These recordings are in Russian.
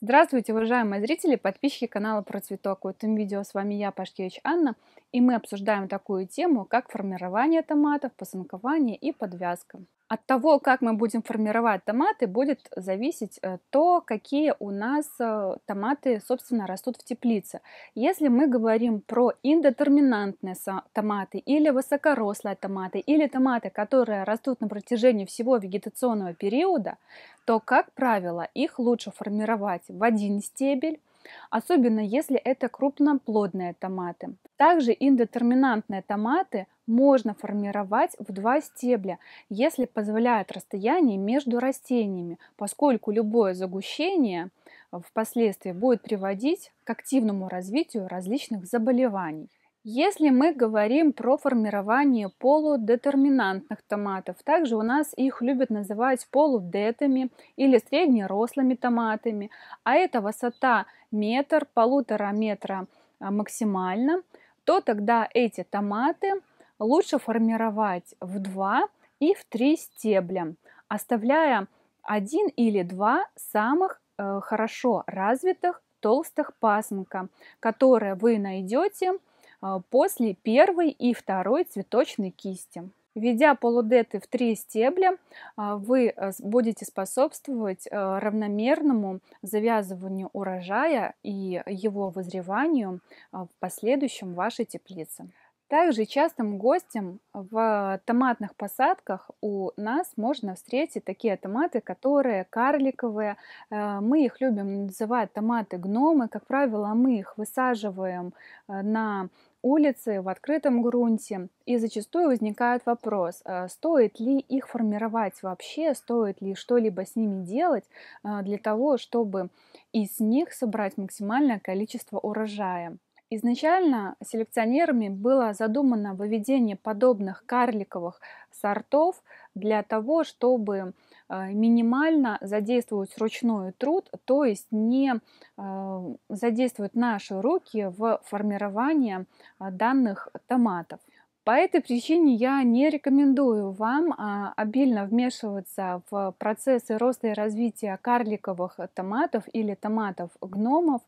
Здравствуйте, уважаемые зрители, подписчики канала Про Цветок. В этом видео с вами я, Пашкевич Анна, и мы обсуждаем такую тему, как формирование томатов, посынкование и подвязка. От того, как мы будем формировать томаты, будет зависеть э, то, какие у нас э, томаты, собственно, растут в теплице. Если мы говорим про индетерминантные томаты или высокорослые томаты, или томаты, которые растут на протяжении всего вегетационного периода, то, как правило, их лучше формировать в один стебель, особенно если это крупноплодные томаты. Также индетерминантные томаты можно формировать в два стебля, если позволяет расстояние между растениями, поскольку любое загущение впоследствии будет приводить к активному развитию различных заболеваний. Если мы говорим про формирование полудетерминантных томатов, также у нас их любят называть полудетами или среднерослыми томатами, а это высота метр, полутора метра а, максимально, то тогда эти томаты лучше формировать в два и в три стебля, оставляя один или два самых э, хорошо развитых толстых пасынка, которые вы найдете а, после первой и второй цветочной кисти. ведя полудеты в три стебля, а, вы э, будете способствовать э, равномерному завязыванию урожая и его вызреванию а, в последующем вашей теплице. Также частым гостем в томатных посадках у нас можно встретить такие томаты, которые карликовые. Э, мы их любим называть томаты гномы. Как правило, мы их высаживаем на улице в открытом грунте. И зачастую возникает вопрос, а, стоит ли их формировать вообще, стоит ли что-либо с ними делать а, для того, чтобы из них собрать максимальное количество урожая. Изначально селекционерами было задумано выведение подобных карликовых сортов для того, чтобы Э, минимально задействовать ручной труд, то есть не э, задействовать наши руки в формировании э, данных томатов. По этой причине я не рекомендую вам а, обильно вмешиваться в процессы роста и развития карликовых томатов или томатов гномов.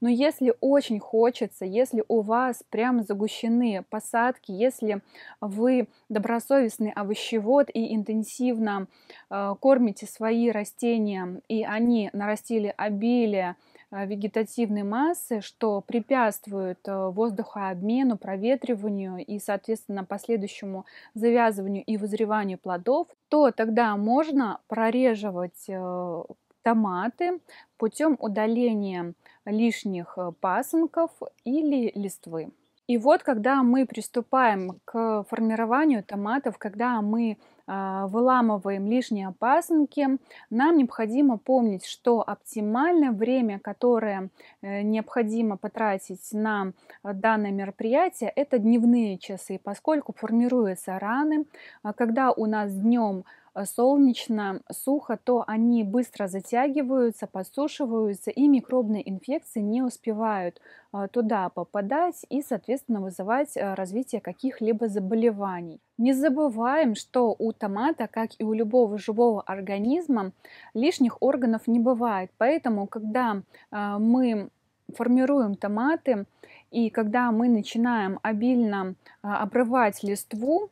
Но если очень хочется, если у вас прям загущены посадки, если вы добросовестный овощевод и интенсивно э, кормите свои растения, и они нарастили обилие, а, вегетативной массы, что препятствует э, воздухообмену, проветриванию и, соответственно, последующему завязыванию и вызреванию плодов, то тогда можно прореживать э, томаты путем удаления лишних э, пасынков или листвы. И вот, когда мы приступаем к формированию томатов, когда мы а, выламываем лишние опасынки, нам необходимо помнить, что оптимальное время, которое э, необходимо потратить на э, данное мероприятие, это дневные часы, поскольку формируются раны, а когда у нас днем Э, солнечно, сухо, то они быстро затягиваются, подсушиваются, и микробные инфекции не успевают э, туда попадать и, соответственно, вызывать э, развитие каких-либо заболеваний. Не забываем, что у томата, как и у любого живого организма, лишних органов не бывает. Поэтому, когда мы формируем томаты, и когда мы начинаем обильно обрывать листву,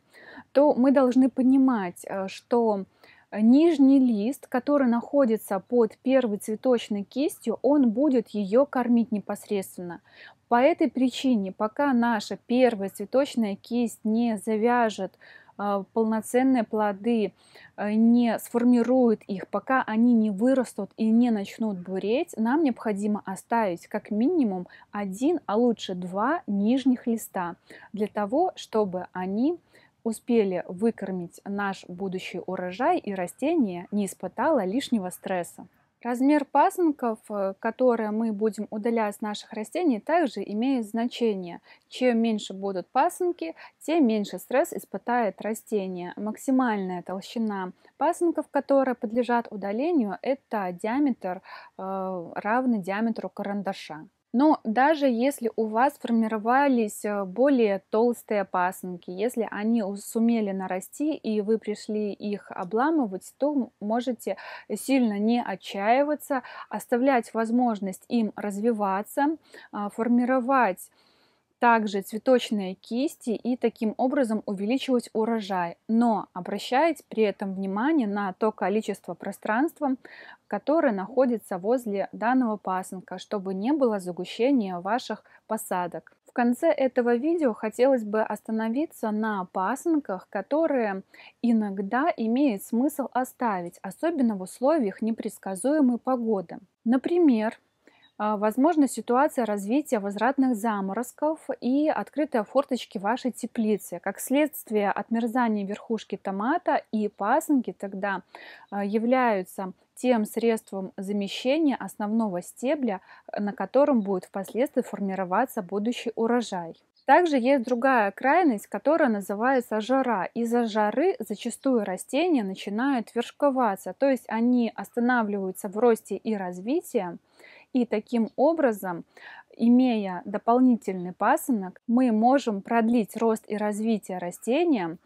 то мы должны понимать, э, что нижний лист, который находится под первой цветочной кистью, он будет ее кормить непосредственно. По этой причине, пока наша первая цветочная кисть не завяжет э, полноценные плоды э, не сформирует их, пока они не вырастут и не начнут буреть, нам необходимо оставить как минимум один, а лучше два нижних листа для того, чтобы они успели выкормить наш будущий урожай и растение не испытало лишнего стресса. Размер пасынков, э, которые мы будем удалять с наших растений, также имеет значение. Чем меньше будут пасынки, тем меньше стресс испытает растение. Максимальная толщина пасынков, которые подлежат удалению, это диаметр, э, равный диаметру карандаша. Но даже если у вас формировались э, более толстые пасынки, если они сумели нарасти и вы пришли их обламывать, то можете сильно не отчаиваться, оставлять возможность им развиваться, а, формировать также цветочные кисти и таким образом увеличивать урожай, но обращать при этом внимание на то количество пространства, которое находится возле данного пасынка, чтобы не было загущения ваших посадок. В конце этого видео хотелось бы остановиться на пасынках, которые иногда имеет смысл оставить, особенно в условиях непредсказуемой погоды. Например, а, возможна ситуация развития возвратных заморозков и открытые форточки вашей теплицы. Как следствие отмерзания верхушки томата и пасынки тогда а, являются тем средством замещения основного стебля, на котором будет впоследствии формироваться будущий урожай. Также есть другая крайность, которая называется жара. Из-за жары зачастую растения начинают вершковаться, то есть они останавливаются в росте и развитии, и таким образом, имея дополнительный пасынок, мы можем продлить рост и развитие растения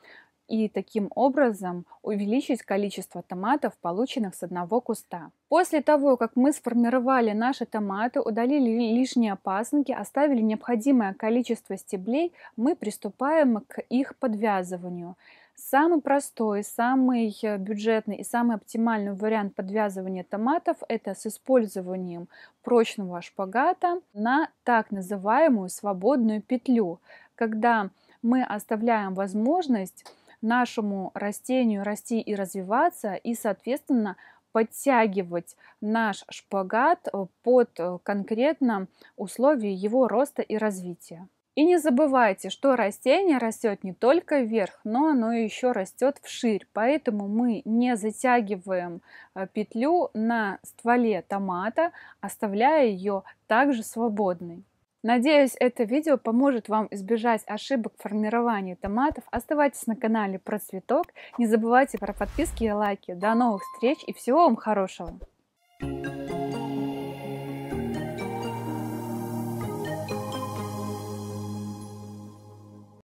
и таким образом увеличить количество томатов, полученных с одного куста. После того, как мы сформировали наши томаты, удалили лишние опасники, оставили необходимое количество стеблей, мы приступаем к их подвязыванию. Самый простой, самый э, бюджетный и самый оптимальный вариант подвязывания томатов – это с использованием прочного шпагата на так называемую свободную петлю, когда мы оставляем возможность нашему растению расти и развиваться, и, соответственно, подтягивать наш шпагат э, под э, конкретно условия его роста и развития. И не забывайте, что растение растет не только вверх, но оно еще растет вширь. Поэтому мы не затягиваем э, петлю на стволе томата, оставляя ее также свободной. Надеюсь, это видео поможет вам избежать ошибок формирования томатов. Оставайтесь на канале про цветок. Не забывайте про подписки и лайки. До новых встреч и всего вам хорошего! Thank you